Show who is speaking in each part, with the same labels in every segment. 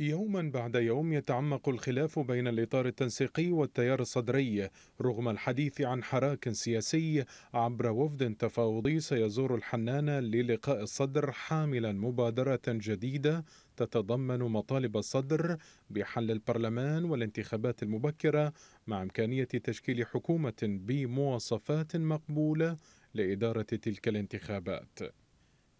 Speaker 1: يوما بعد يوم يتعمق الخلاف بين الإطار التنسيقي والتيار الصدري رغم الحديث عن حراك سياسي عبر وفد تفاوضي سيزور الحنان للقاء الصدر حاملا مبادرة جديدة تتضمن مطالب الصدر بحل البرلمان والانتخابات المبكرة مع إمكانية تشكيل حكومة بمواصفات مقبولة لإدارة تلك الانتخابات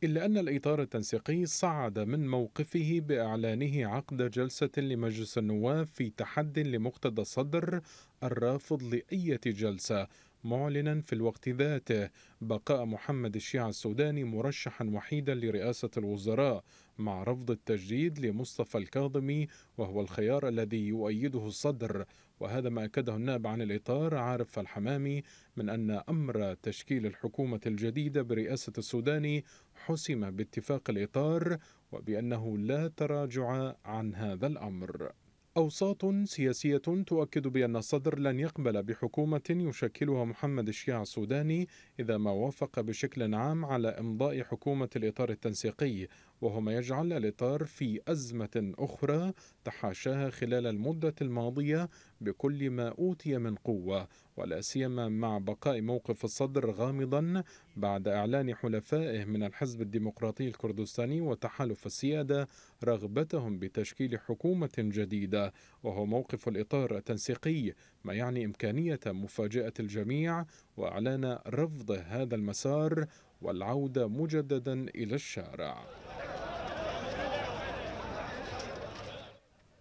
Speaker 1: إلا أن الإطار التنسيقي صعد من موقفه بإعلانه عقد جلسة لمجلس النواب في تحد لمقتدى الصدر الرافض لأية جلسة معلنا في الوقت ذاته بقاء محمد الشيعة السوداني مرشحا وحيدا لرئاسة الوزراء مع رفض التجديد لمصطفى الكاظمي وهو الخيار الذي يؤيده الصدر وهذا ما أكده النائب عن الإطار عارف الحمامي من أن أمر تشكيل الحكومة الجديدة برئاسة السوداني حسم باتفاق الإطار وبأنه لا تراجع عن هذا الأمر أوساط سياسية تؤكد بأن الصدر لن يقبل بحكومة يشكلها محمد الشيع السوداني إذا ما وافق بشكل عام على إمضاء حكومة الإطار التنسيقي وهو ما يجعل الإطار في أزمة أخرى تحاشاها خلال المدة الماضية بكل ما أوتي من قوة ولا سيما مع بقاء موقف الصدر غامضا بعد إعلان حلفائه من الحزب الديمقراطي الكردستاني وتحالف السيادة رغبتهم بتشكيل حكومة جديدة وهو موقف الإطار التنسيقي ما يعني إمكانية مفاجأة الجميع وإعلان رفض هذا المسار والعودة مجددا إلى الشارع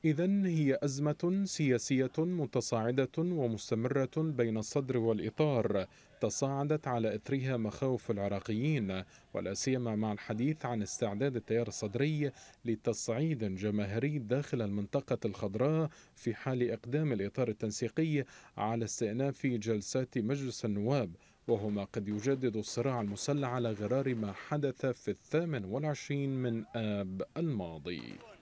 Speaker 1: إذا هي أزمة سياسية متصاعدة ومستمرة بين الصدر والإطار تصاعدت على إثرها مخاوف العراقيين ولا سيما مع الحديث عن استعداد التيار الصدري لتصعيد جماهيري داخل المنطقة الخضراء في حال إقدام الإطار التنسيقي على استئناف جلسات مجلس النواب وهما قد يجدد الصراع المسلح على غرار ما حدث في الثامن والعشرين من آب الماضي